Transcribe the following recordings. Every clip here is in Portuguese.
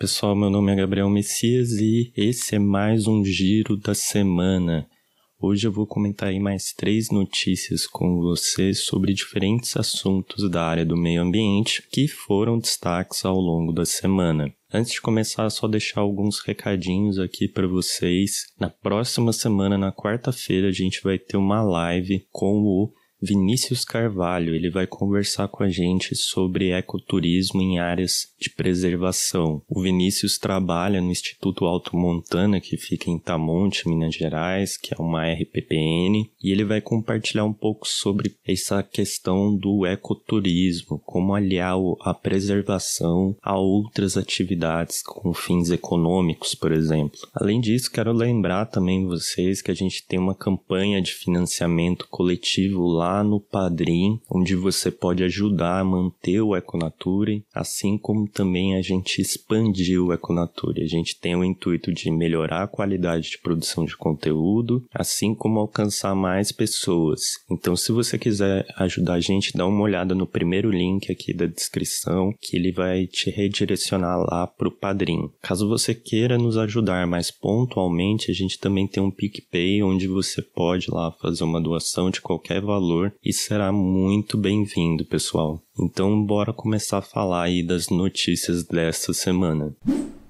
pessoal, meu nome é Gabriel Messias e esse é mais um giro da semana. Hoje eu vou comentar aí mais três notícias com vocês sobre diferentes assuntos da área do meio ambiente que foram destaques ao longo da semana. Antes de começar, só deixar alguns recadinhos aqui para vocês. Na próxima semana, na quarta-feira, a gente vai ter uma live com o Vinícius Carvalho. Ele vai conversar com a gente sobre ecoturismo em áreas de preservação. O Vinícius trabalha no Instituto Alto Montana, que fica em Tamonte, Minas Gerais, que é uma RPPN, e ele vai compartilhar um pouco sobre essa questão do ecoturismo, como aliar a preservação a outras atividades com fins econômicos, por exemplo. Além disso, quero lembrar também vocês que a gente tem uma campanha de financiamento coletivo lá lá no Padrim, onde você pode ajudar a manter o Econature, assim como também a gente expandiu o Econature. A gente tem o intuito de melhorar a qualidade de produção de conteúdo, assim como alcançar mais pessoas. Então, se você quiser ajudar a gente, dá uma olhada no primeiro link aqui da descrição, que ele vai te redirecionar lá para o Padrim. Caso você queira nos ajudar mais pontualmente, a gente também tem um PicPay, onde você pode lá fazer uma doação de qualquer valor e será muito bem-vindo, pessoal. Então, bora começar a falar aí das notícias desta semana.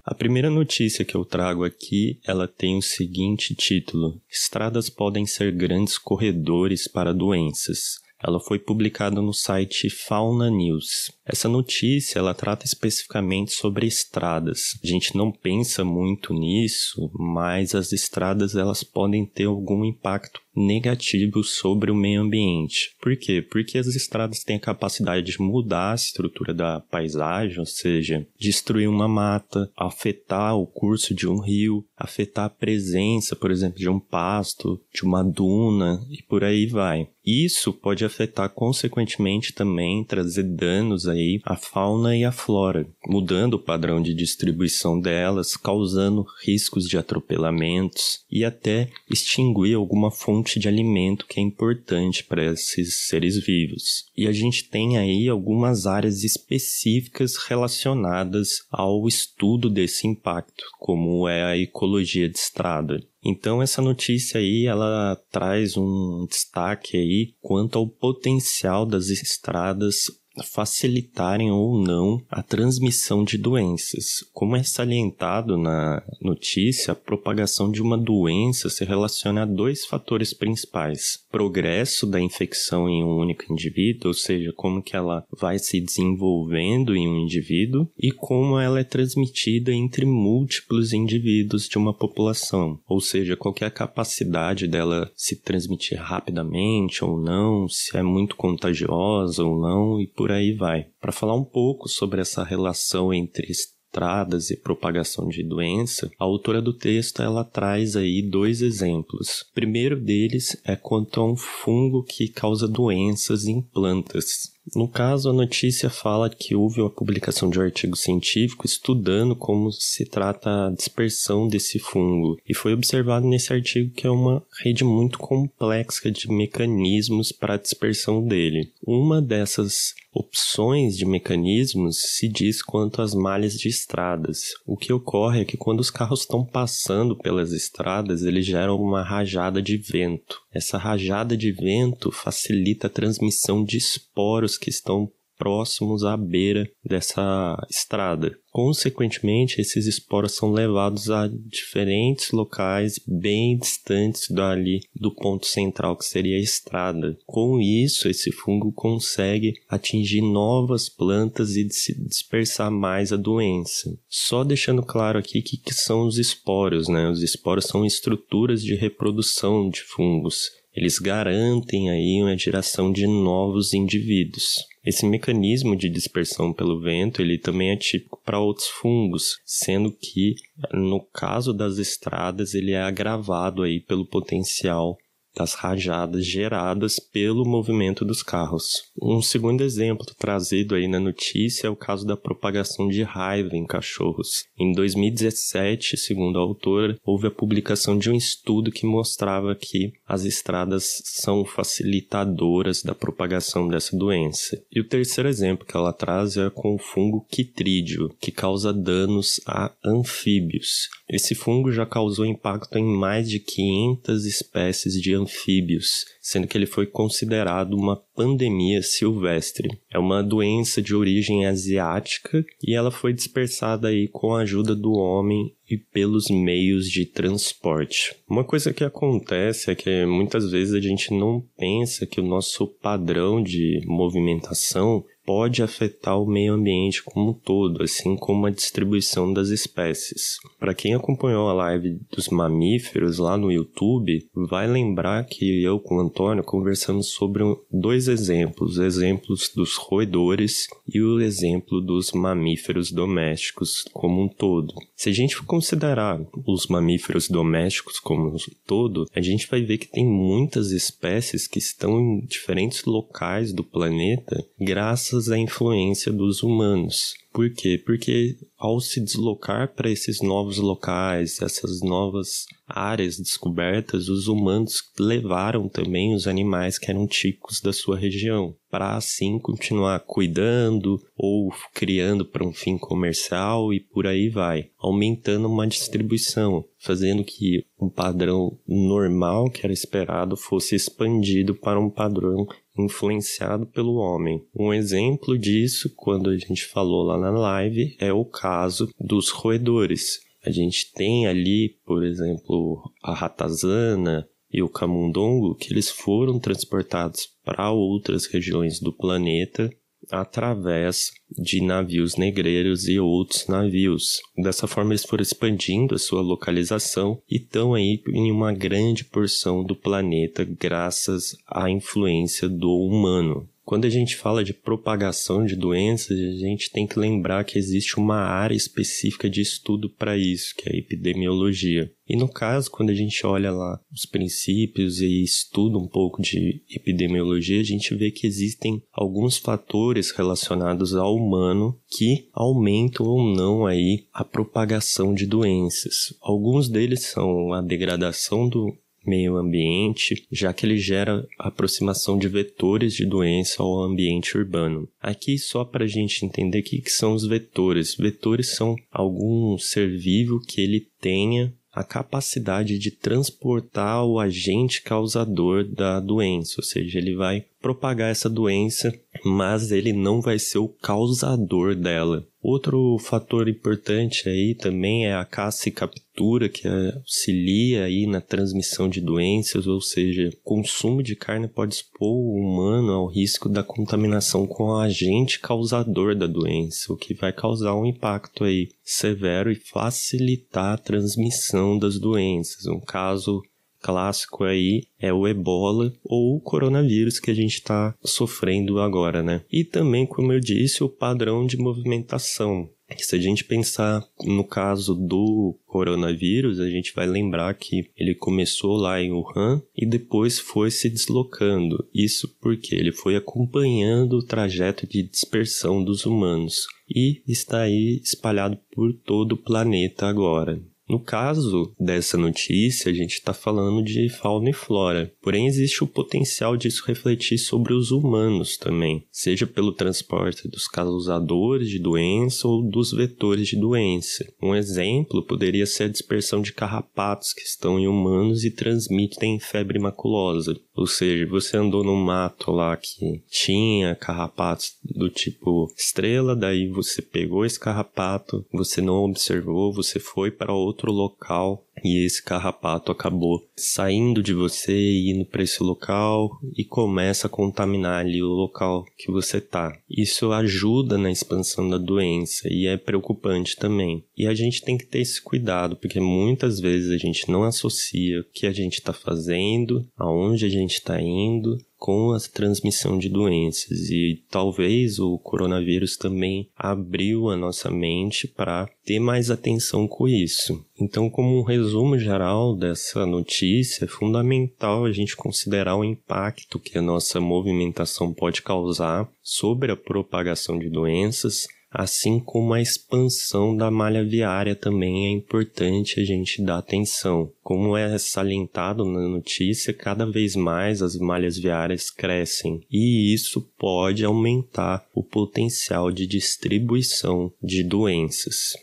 A primeira notícia que eu trago aqui, ela tem o seguinte título: Estradas podem ser grandes corredores para doenças. Ela foi publicada no site Fauna News. Essa notícia, ela trata especificamente sobre estradas. A gente não pensa muito nisso, mas as estradas elas podem ter algum impacto negativo sobre o meio ambiente. Por quê? Porque as estradas têm a capacidade de mudar a estrutura da paisagem, ou seja, destruir uma mata, afetar o curso de um rio, afetar a presença, por exemplo, de um pasto, de uma duna e por aí vai. Isso pode afetar consequentemente também trazer danos aí à fauna e à flora, mudando o padrão de distribuição delas, causando riscos de atropelamentos e até extinguir alguma fonte fonte de alimento que é importante para esses seres vivos. E a gente tem aí algumas áreas específicas relacionadas ao estudo desse impacto, como é a ecologia de estrada. Então essa notícia aí, ela traz um destaque aí quanto ao potencial das estradas facilitarem ou não a transmissão de doenças. Como é salientado na notícia, a propagação de uma doença se relaciona a dois fatores principais: progresso da infecção em um único indivíduo, ou seja, como que ela vai se desenvolvendo em um indivíduo e como ela é transmitida entre múltiplos indivíduos de uma população, ou seja, qual é a capacidade dela se transmitir rapidamente ou não, se é muito contagiosa ou não e por por aí vai. Para falar um pouco sobre essa relação entre estradas e propagação de doença, a autora do texto ela traz aí dois exemplos. O primeiro deles é quanto a um fungo que causa doenças em plantas. No caso, a notícia fala que houve uma publicação de um artigo científico estudando como se trata a dispersão desse fungo, e foi observado nesse artigo que é uma rede muito complexa de mecanismos para a dispersão dele. Uma dessas opções de mecanismos se diz quanto às malhas de estradas. O que ocorre é que quando os carros estão passando pelas estradas, eles geram uma rajada de vento. Essa rajada de vento facilita a transmissão de esporos que estão próximos à beira dessa estrada. Consequentemente, esses esporos são levados a diferentes locais bem distantes dali do ponto central que seria a estrada. Com isso, esse fungo consegue atingir novas plantas e se dispersar mais a doença. Só deixando claro aqui que, que são os esporos, né? Os esporos são estruturas de reprodução de fungos. Eles garantem aí uma geração de novos indivíduos. Esse mecanismo de dispersão pelo vento, ele também é típico para outros fungos, sendo que no caso das estradas ele é agravado aí pelo potencial das rajadas geradas pelo movimento dos carros. Um segundo exemplo trazido aí na notícia é o caso da propagação de raiva em cachorros. Em 2017, segundo a autora, houve a publicação de um estudo que mostrava que as estradas são facilitadoras da propagação dessa doença. E o terceiro exemplo que ela traz é com o fungo quitrídeo, que causa danos a anfíbios. Esse fungo já causou impacto em mais de 500 espécies de anfíbios, sendo que ele foi considerado uma pandemia silvestre. É uma doença de origem asiática e ela foi dispersada aí com a ajuda do homem e pelos meios de transporte. Uma coisa que acontece é que muitas vezes a gente não pensa que o nosso padrão de movimentação pode afetar o meio ambiente como um todo, assim como a distribuição das espécies. Para quem acompanhou a live dos mamíferos lá no YouTube, vai lembrar que eu com o Antônio conversamos sobre dois exemplos, exemplos dos roedores e o exemplo dos mamíferos domésticos como um todo. Se a gente considerar os mamíferos domésticos como um todo, a gente vai ver que tem muitas espécies que estão em diferentes locais do planeta graças causa da influência dos humanos. Por quê? Porque ao se deslocar para esses novos locais, essas novas áreas descobertas, os humanos levaram também os animais que eram típicos da sua região, para assim continuar cuidando ou criando para um fim comercial e por aí vai, aumentando uma distribuição, fazendo que um padrão normal que era esperado fosse expandido para um padrão influenciado pelo homem. Um exemplo disso, quando a gente falou lá na live, é o caso dos roedores. A gente tem ali, por exemplo, a ratazana e o camundongo, que eles foram transportados para outras regiões do planeta através de navios negreiros e outros navios. Dessa forma, eles foram expandindo a sua localização e estão aí em uma grande porção do planeta graças à influência do humano. Quando a gente fala de propagação de doenças, a gente tem que lembrar que existe uma área específica de estudo para isso, que é a epidemiologia. E no caso, quando a gente olha lá os princípios e estuda um pouco de epidemiologia, a gente vê que existem alguns fatores relacionados ao humano que aumentam ou não aí a propagação de doenças. Alguns deles são a degradação do meio ambiente, já que ele gera aproximação de vetores de doença ao ambiente urbano. Aqui, só para a gente entender o que, que são os vetores: vetores são algum ser vivo que ele tenha a capacidade de transportar o agente causador da doença, ou seja, ele vai propagar essa doença, mas ele não vai ser o causador dela. Outro fator importante aí também é a caça e captura, que auxilia aí na transmissão de doenças, ou seja, consumo de carne pode expor o humano ao risco da contaminação com o agente causador da doença, o que vai causar um impacto aí severo e facilitar a transmissão das doenças. Um caso clássico aí é o ebola ou o coronavírus que a gente está sofrendo agora, né? E também, como eu disse, o padrão de movimentação. Se a gente pensar no caso do coronavírus, a gente vai lembrar que ele começou lá em Wuhan e depois foi se deslocando. Isso porque ele foi acompanhando o trajeto de dispersão dos humanos e está aí espalhado por todo o planeta agora. No caso dessa notícia, a gente está falando de fauna e flora, porém existe o potencial disso refletir sobre os humanos também, seja pelo transporte dos causadores de doença ou dos vetores de doença. Um exemplo poderia ser a dispersão de carrapatos que estão em humanos e transmitem febre maculosa, ou seja, você andou no mato lá que tinha carrapatos do tipo estrela, daí você pegou esse carrapato, você não observou, você foi para outro outro local e esse carrapato acabou saindo de você e indo para esse local e começa a contaminar ali o local que você tá. Isso ajuda na expansão da doença e é preocupante também. E a gente tem que ter esse cuidado, porque muitas vezes a gente não associa o que a gente está fazendo, aonde a gente está indo, com a transmissão de doenças e talvez o coronavírus também abriu a nossa mente para ter mais atenção com isso. Então, como um resumo geral dessa notícia, é fundamental a gente considerar o impacto que a nossa movimentação pode causar sobre a propagação de doenças, assim como a expansão da malha viária também é importante a gente dar atenção. Como é salientado na notícia, cada vez mais as malhas viárias crescem e isso pode aumentar o potencial de distribuição de doenças.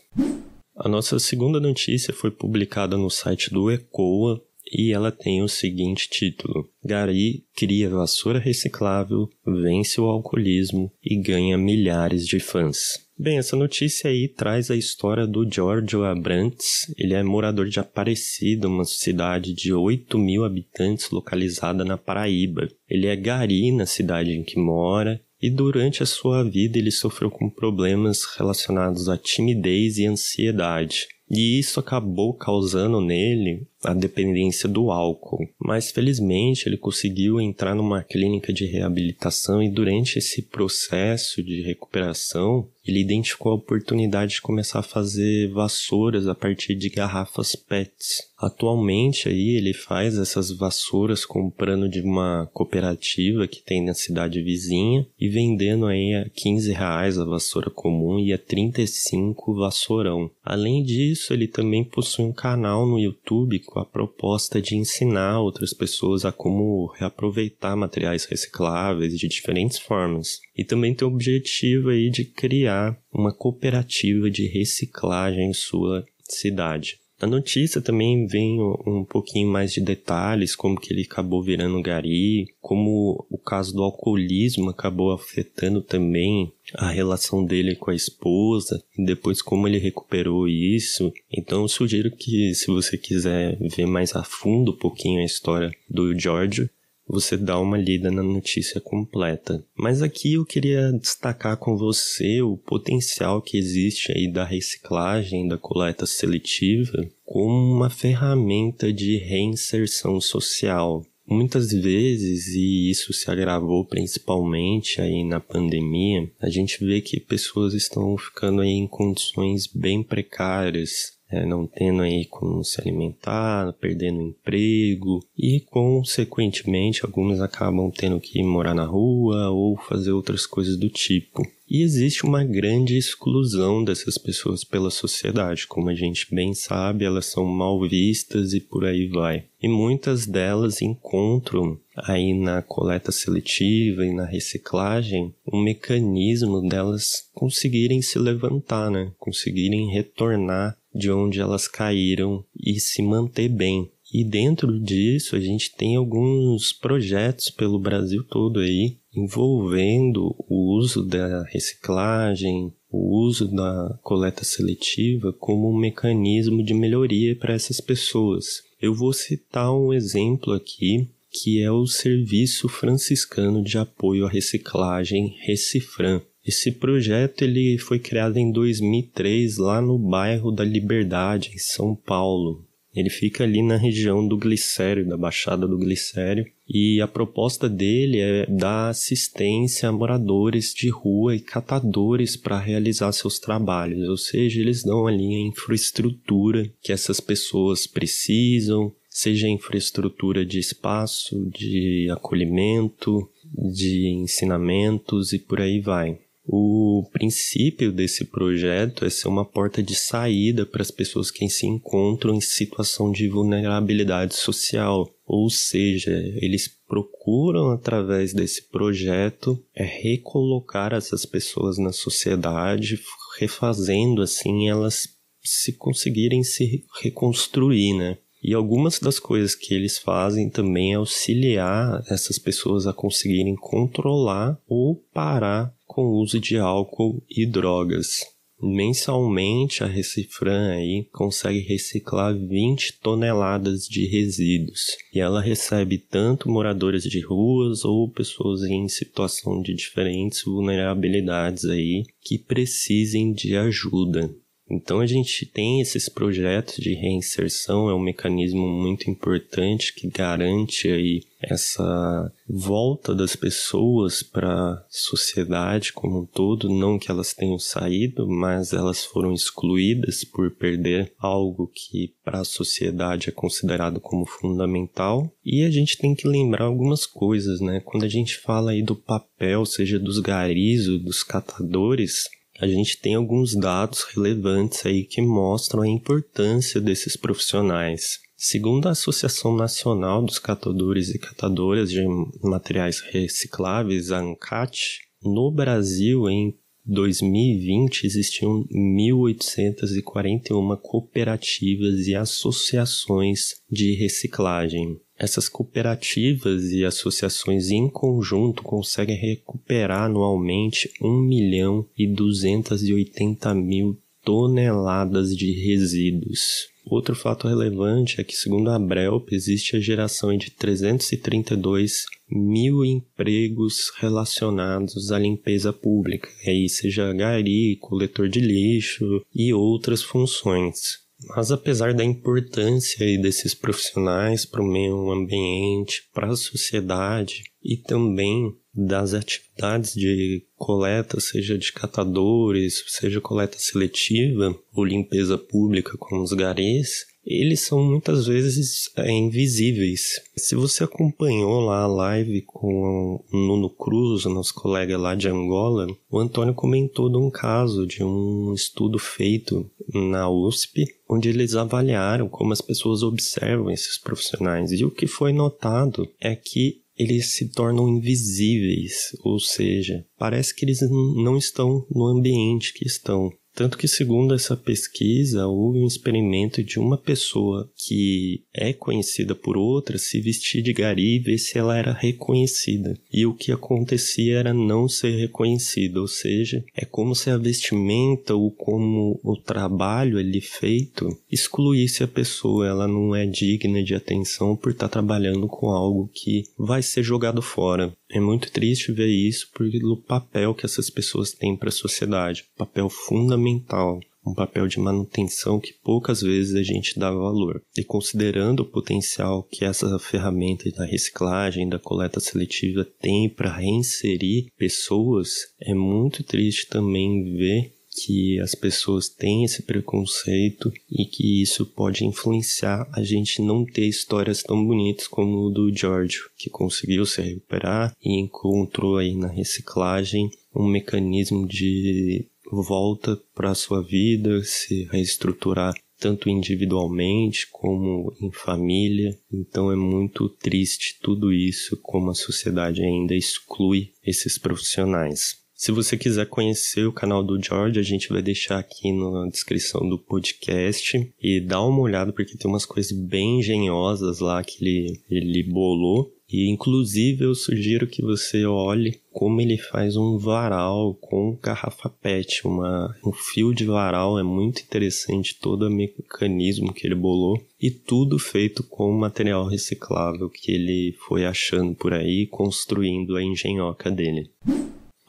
A nossa segunda notícia foi publicada no site do ECOA e ela tem o seguinte título: Gari cria vassoura reciclável, vence o alcoolismo e ganha milhares de fãs. Bem, essa notícia aí traz a história do Giorgio Abrantes. Ele é morador de Aparecida, uma cidade de 8 mil habitantes localizada na Paraíba. Ele é gari na cidade em que mora e durante a sua vida ele sofreu com problemas relacionados à timidez e ansiedade. E isso acabou causando nele a dependência do álcool, mas felizmente ele conseguiu entrar numa clínica de reabilitação e durante esse processo de recuperação, ele identificou a oportunidade de começar a fazer vassouras a partir de garrafas PETs. Atualmente aí ele faz essas vassouras comprando de uma cooperativa que tem na cidade vizinha e vendendo aí a 15 reais a vassoura comum e a 35 vassourão. Além disso, ele também possui um canal no YouTube com a proposta de ensinar outras pessoas a como reaproveitar materiais recicláveis de diferentes formas. E também tem o objetivo aí de criar uma cooperativa de reciclagem em sua cidade. Na notícia também vem um pouquinho mais de detalhes, como que ele acabou virando gari, como o caso do alcoolismo acabou afetando também a relação dele com a esposa, e depois como ele recuperou isso. Então eu sugiro que se você quiser ver mais a fundo um pouquinho a história do Giorgio, você dá uma lida na notícia completa. Mas aqui eu queria destacar com você o potencial que existe aí da reciclagem, da coleta seletiva, como uma ferramenta de reinserção social. Muitas vezes, e isso se agravou principalmente aí na pandemia, a gente vê que pessoas estão ficando aí em condições bem precárias, é, não tendo aí como se alimentar, perdendo emprego e, consequentemente, algumas acabam tendo que morar na rua ou fazer outras coisas do tipo. E existe uma grande exclusão dessas pessoas pela sociedade, como a gente bem sabe, elas são mal vistas e por aí vai. E muitas delas encontram aí na coleta seletiva e na reciclagem um mecanismo delas conseguirem se levantar, né? Conseguirem retornar de onde elas caíram e se manter bem. E dentro disso, a gente tem alguns projetos pelo Brasil todo aí envolvendo o uso da reciclagem, o uso da coleta seletiva como um mecanismo de melhoria para essas pessoas. Eu vou citar um exemplo aqui que é o Serviço Franciscano de Apoio à Reciclagem, Recifran. Esse projeto ele foi criado em 2003 lá no bairro da Liberdade, em São Paulo. Ele fica ali na região do Glicério, da Baixada do Glicério, e a proposta dele é dar assistência a moradores de rua e catadores para realizar seus trabalhos, ou seja, eles dão ali a infraestrutura que essas pessoas precisam, seja infraestrutura de espaço, de acolhimento, de ensinamentos e por aí vai. O princípio desse projeto é ser uma porta de saída para as pessoas que se encontram em situação de vulnerabilidade social, ou seja, eles procuram através desse projeto é recolocar essas pessoas na sociedade, refazendo assim elas se conseguirem se reconstruir, né? E algumas das coisas que eles fazem também é auxiliar essas pessoas a conseguirem controlar ou parar com o uso de álcool e drogas. Mensalmente, a Recifran aí consegue reciclar 20 toneladas de resíduos e ela recebe tanto moradores de ruas ou pessoas em situação de diferentes vulnerabilidades aí que precisem de ajuda. Então a gente tem esses projetos de reinserção, é um mecanismo muito importante que garante aí essa volta das pessoas para a sociedade como um todo, não que elas tenham saído, mas elas foram excluídas por perder algo que para a sociedade é considerado como fundamental. E a gente tem que lembrar algumas coisas, né? Quando a gente fala aí do papel, seja dos garis ou dos catadores, a gente tem alguns dados relevantes aí que mostram a importância desses profissionais. Segundo a Associação Nacional dos Catadores e Catadoras de Materiais Recicláveis, a ANCAT, no Brasil, em 2020, existiam 1.841 cooperativas e associações de reciclagem essas cooperativas e associações em conjunto conseguem recuperar anualmente 1 milhão e 280 mil toneladas de resíduos. Outro fato relevante é que, segundo a Brelp, existe a geração de 332 mil empregos relacionados à limpeza pública, aí seja gari, coletor de lixo e outras funções. Mas apesar da importância desses profissionais para o meio ambiente, para a sociedade e também das atividades de coleta, seja de catadores, seja coleta seletiva ou limpeza pública com os garês, eles são muitas vezes eh, invisíveis. Se você acompanhou lá a live com o Nuno Cruz, nosso colega lá de Angola, o Antônio comentou de um caso, de um estudo feito na USP, onde eles avaliaram como as pessoas observam esses profissionais. E o que foi notado é que eles se tornam invisíveis, ou seja, parece que eles não estão no ambiente que estão. Tanto que, segundo essa pesquisa, houve um experimento de uma pessoa que é conhecida por outra se vestir de gari e ver se ela era reconhecida. E o que acontecia era não ser reconhecida, ou seja, é como se a vestimenta ou como o trabalho ali feito excluísse a pessoa, ela não é digna de atenção por estar tá trabalhando com algo que vai ser jogado fora. É muito triste ver isso pelo papel que essas pessoas têm para a sociedade, papel fundamental fundamental, um papel de manutenção que poucas vezes a gente dá valor. E considerando o potencial que essa ferramenta da reciclagem, da coleta seletiva tem para reinserir pessoas, é muito triste também ver que as pessoas têm esse preconceito e que isso pode influenciar a gente não ter histórias tão bonitas como o do George, que conseguiu se recuperar e encontrou aí na reciclagem um mecanismo de volta para a sua vida, se reestruturar tanto individualmente como em família. Então é muito triste tudo isso, como a sociedade ainda exclui esses profissionais. Se você quiser conhecer o canal do George, a gente vai deixar aqui na descrição do podcast e dá uma olhada porque tem umas coisas bem engenhosas lá que ele, ele bolou. E inclusive eu sugiro que você olhe como ele faz um varal com garrafa PET, uma, um fio de varal, é muito interessante todo o mecanismo que ele bolou e tudo feito com material reciclável que ele foi achando por aí, construindo a engenhoca dele.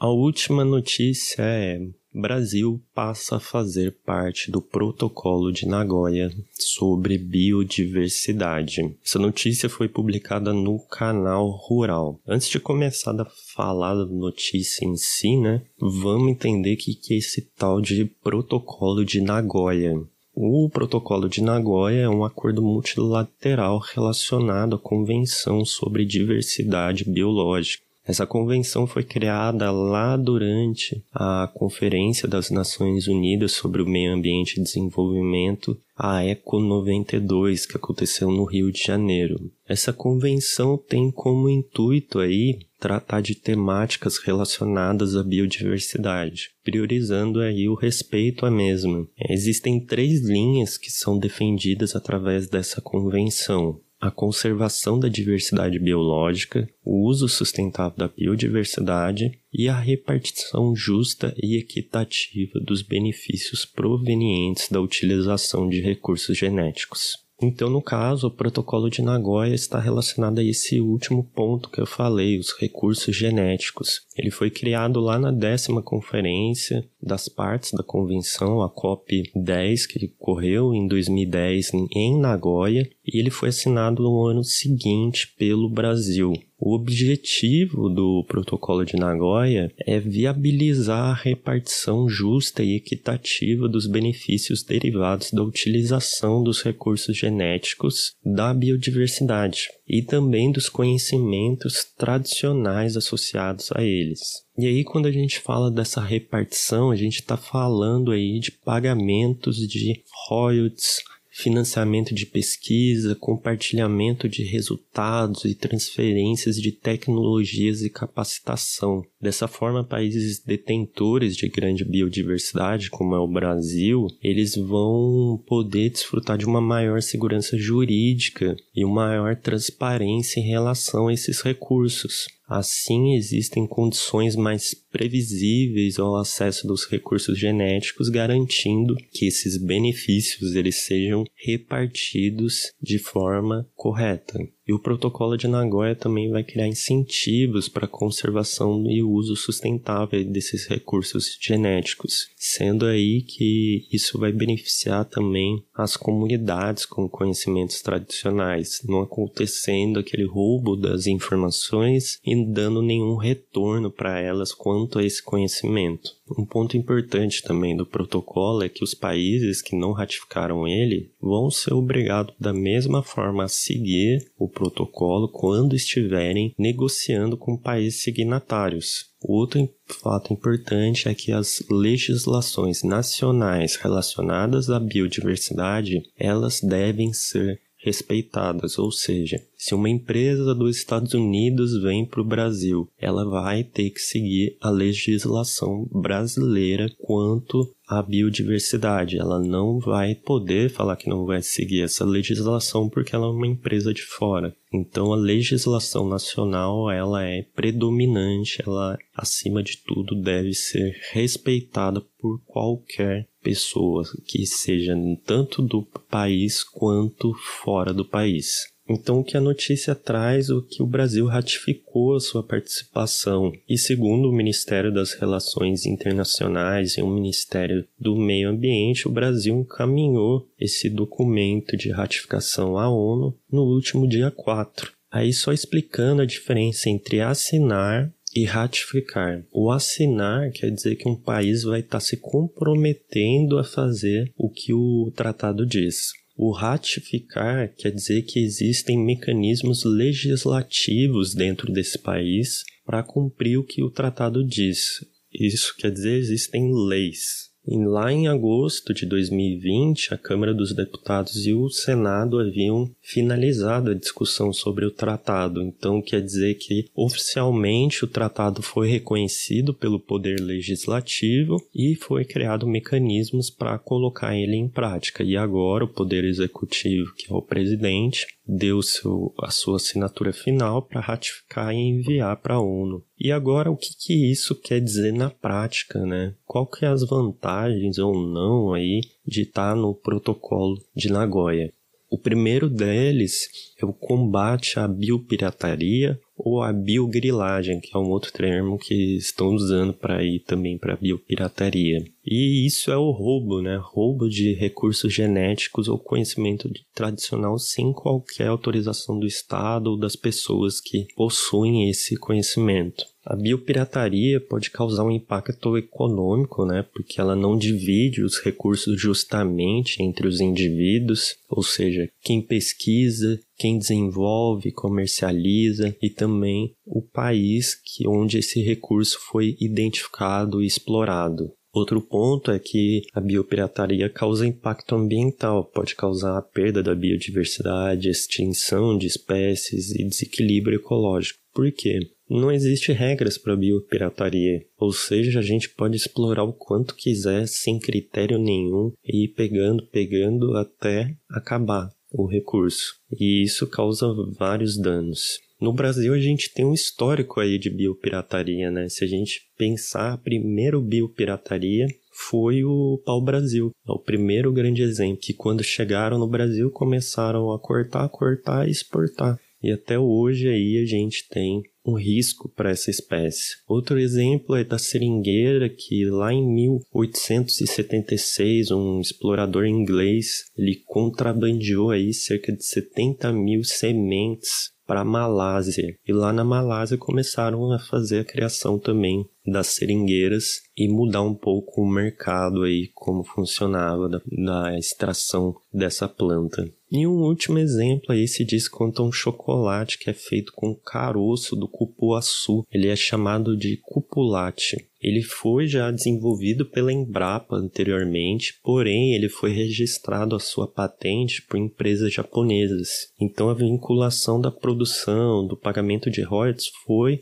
A última notícia é: Brasil passa a fazer parte do Protocolo de Nagoya sobre biodiversidade. Essa notícia foi publicada no canal Rural. Antes de começar a falar da notícia em si, né, vamos entender o que, que é esse tal de Protocolo de Nagoya. O Protocolo de Nagoya é um acordo multilateral relacionado à Convenção sobre Diversidade Biológica essa convenção foi criada lá durante a Conferência das Nações Unidas sobre o Meio Ambiente e Desenvolvimento, a ECO 92, que aconteceu no Rio de Janeiro. Essa convenção tem como intuito aí tratar de temáticas relacionadas à biodiversidade, priorizando aí o respeito à mesma. Existem três linhas que são defendidas através dessa convenção a conservação da diversidade biológica, o uso sustentável da biodiversidade e a repartição justa e equitativa dos benefícios provenientes da utilização de recursos genéticos. Então, no caso, o protocolo de Nagoya está relacionado a esse último ponto que eu falei, os recursos genéticos. Ele foi criado lá na décima conferência das partes da convenção, a COP 10, que ocorreu em 2010 em Nagoya, e ele foi assinado no ano seguinte pelo Brasil. O objetivo do Protocolo de Nagoya é viabilizar a repartição justa e equitativa dos benefícios derivados da utilização dos recursos genéticos da biodiversidade e também dos conhecimentos tradicionais associados a eles. E aí, quando a gente fala dessa repartição, a gente está falando aí de pagamentos de royalties financiamento de pesquisa, compartilhamento de resultados e transferências de tecnologias e capacitação. Dessa forma, países detentores de grande biodiversidade, como é o Brasil, eles vão poder desfrutar de uma maior segurança jurídica e uma maior transparência em relação a esses recursos. Assim, existem condições mais previsíveis ao acesso dos recursos genéticos, garantindo que esses benefícios eles sejam repartidos de forma correta. E o protocolo de Nagoya também vai criar incentivos para a conservação e o uso sustentável desses recursos genéticos, sendo aí que isso vai beneficiar também as comunidades com conhecimentos tradicionais, não acontecendo aquele roubo das informações e dando nenhum retorno para elas quanto a esse conhecimento. Um ponto importante também do protocolo é que os países que não ratificaram ele vão ser obrigados da mesma forma a seguir o protocolo quando estiverem negociando com países signatários. Outro fato importante é que as legislações nacionais relacionadas à biodiversidade, elas devem ser respeitadas, ou seja, se uma empresa dos Estados Unidos vem para o Brasil, ela vai ter que seguir a legislação brasileira quanto à biodiversidade. Ela não vai poder falar que não vai seguir essa legislação porque ela é uma empresa de fora. Então a legislação nacional ela é predominante, ela acima de tudo deve ser respeitada por qualquer pessoa que seja tanto do país quanto fora do país. Então, o que a notícia traz o que o Brasil ratificou a sua participação. E segundo o Ministério das Relações Internacionais e o Ministério do Meio Ambiente, o Brasil encaminhou esse documento de ratificação à ONU no último dia 4. Aí só explicando a diferença entre assinar e ratificar. O assinar quer dizer que um país vai estar tá se comprometendo a fazer o que o tratado diz. O ratificar quer dizer que existem mecanismos legislativos dentro desse país para cumprir o que o tratado diz. Isso quer dizer existem leis. E lá em agosto de 2020, a Câmara dos Deputados e o Senado haviam finalizado a discussão sobre o tratado. Então, quer dizer que oficialmente o tratado foi reconhecido pelo Poder Legislativo e foi criado mecanismos para colocar ele em prática. E agora o Poder Executivo, que é o presidente, deu seu, a sua assinatura final para ratificar e enviar para a ONU. E agora, o que, que isso quer dizer na prática, né? Qual que é as vantagens ou não aí de estar tá no protocolo de Nagoya? O primeiro deles é o combate à biopirataria, ou a biogrilagem, que é um outro termo que estão usando para ir também para a biopirataria. E isso é o roubo, né? Roubo de recursos genéticos ou conhecimento tradicional sem qualquer autorização do Estado ou das pessoas que possuem esse conhecimento. A biopirataria pode causar um impacto econômico, né, porque ela não divide os recursos justamente entre os indivíduos, ou seja, quem pesquisa, quem desenvolve, comercializa e também o país que onde esse recurso foi identificado e explorado. Outro ponto é que a biopirataria causa impacto ambiental, pode causar a perda da biodiversidade, extinção de espécies e desequilíbrio ecológico. Por quê? não existe regras para biopirataria, ou seja, a gente pode explorar o quanto quiser sem critério nenhum e ir pegando, pegando até acabar o recurso. E isso causa vários danos. No Brasil, a gente tem um histórico aí de biopirataria, né? Se a gente pensar, a primeira biopirataria foi o pau-brasil. É o primeiro grande exemplo que, quando chegaram no Brasil, começaram a cortar, cortar e exportar e até hoje aí a gente tem um risco para essa espécie. Outro exemplo é da seringueira, que lá em 1876, um explorador inglês, ele contrabandeou aí cerca de 70 mil sementes para a Malásia. E lá na Malásia começaram a fazer a criação também das seringueiras e mudar um pouco o mercado aí, como funcionava da, da extração dessa planta. E um último exemplo aí se diz quanto a um chocolate que é feito com caroço do cupuaçu. Ele é chamado de cupulate. Ele foi já desenvolvido pela Embrapa anteriormente, porém ele foi registrado a sua patente por empresas japonesas. Então a vinculação da produção, do pagamento de royalties foi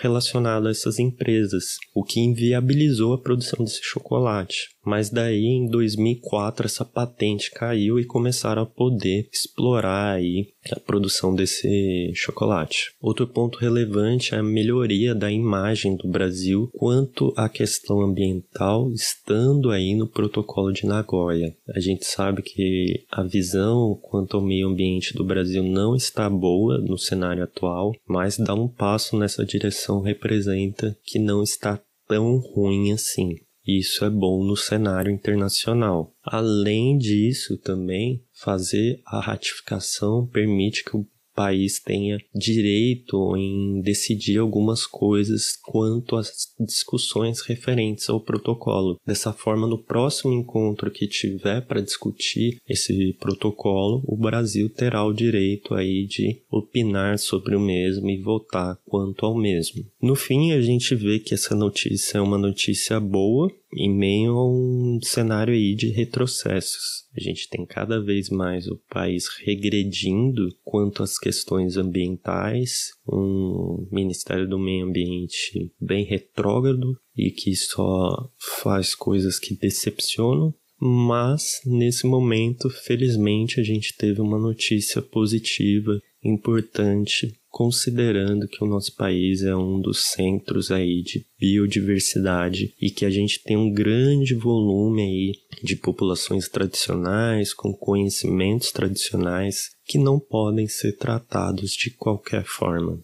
relacionada a essas empresas, o que inviabilizou a produção desse chocolate. Mas daí em 2004 essa patente caiu e começaram a poder explorar aí a produção desse chocolate. Outro ponto relevante é a melhoria da imagem do Brasil quanto à questão ambiental estando aí no protocolo de Nagoya. A gente sabe que a visão quanto ao meio ambiente do Brasil não está boa no cenário atual, mas dar um passo nessa direção representa que não está tão ruim assim. Isso é bom no cenário internacional. Além disso, também fazer a ratificação permite que o país tenha direito em decidir algumas coisas quanto às discussões referentes ao protocolo. Dessa forma, no próximo encontro que tiver para discutir esse protocolo, o Brasil terá o direito aí de opinar sobre o mesmo e votar quanto ao mesmo. No fim, a gente vê que essa notícia é uma notícia boa, em meio a um cenário aí de retrocessos. A gente tem cada vez mais o país regredindo quanto às questões ambientais, um Ministério do Meio Ambiente bem retrógrado e que só faz coisas que decepcionam. Mas nesse momento, felizmente, a gente teve uma notícia positiva importante, considerando que o nosso país é um dos centros aí de biodiversidade e que a gente tem um grande volume aí de populações tradicionais com conhecimentos tradicionais que não podem ser tratados de qualquer forma.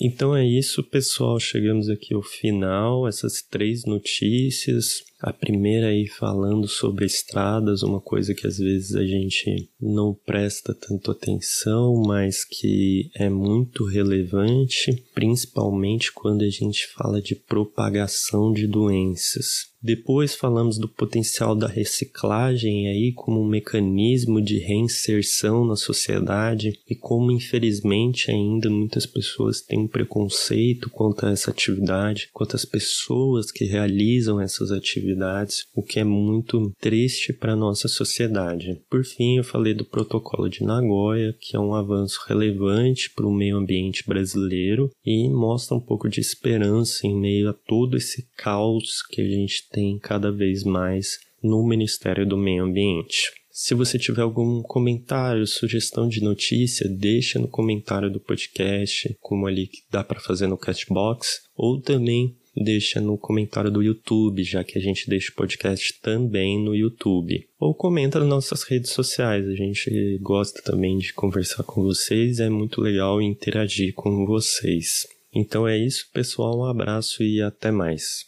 Então é isso, pessoal. Chegamos aqui ao final. Essas três notícias a primeira aí falando sobre estradas, uma coisa que às vezes a gente não presta tanto atenção, mas que é muito relevante, principalmente quando a gente fala de propagação de doenças. Depois falamos do potencial da reciclagem aí como um mecanismo de reinserção na sociedade e como infelizmente ainda muitas pessoas têm preconceito quanto a essa atividade, quanto às pessoas que realizam essas atividades atividades, o que é muito triste para a nossa sociedade. Por fim, eu falei do Protocolo de Nagoya, que é um avanço relevante para o meio ambiente brasileiro e mostra um pouco de esperança em meio a todo esse caos que a gente tem cada vez mais no Ministério do Meio Ambiente. Se você tiver algum comentário, sugestão de notícia, deixa no comentário do podcast, como ali que dá para fazer no Castbox, ou também deixa no comentário do YouTube, já que a gente deixa o podcast também no YouTube. Ou comenta nas nossas redes sociais, a gente gosta também de conversar com vocês, é muito legal interagir com vocês. Então é isso, pessoal, um abraço e até mais.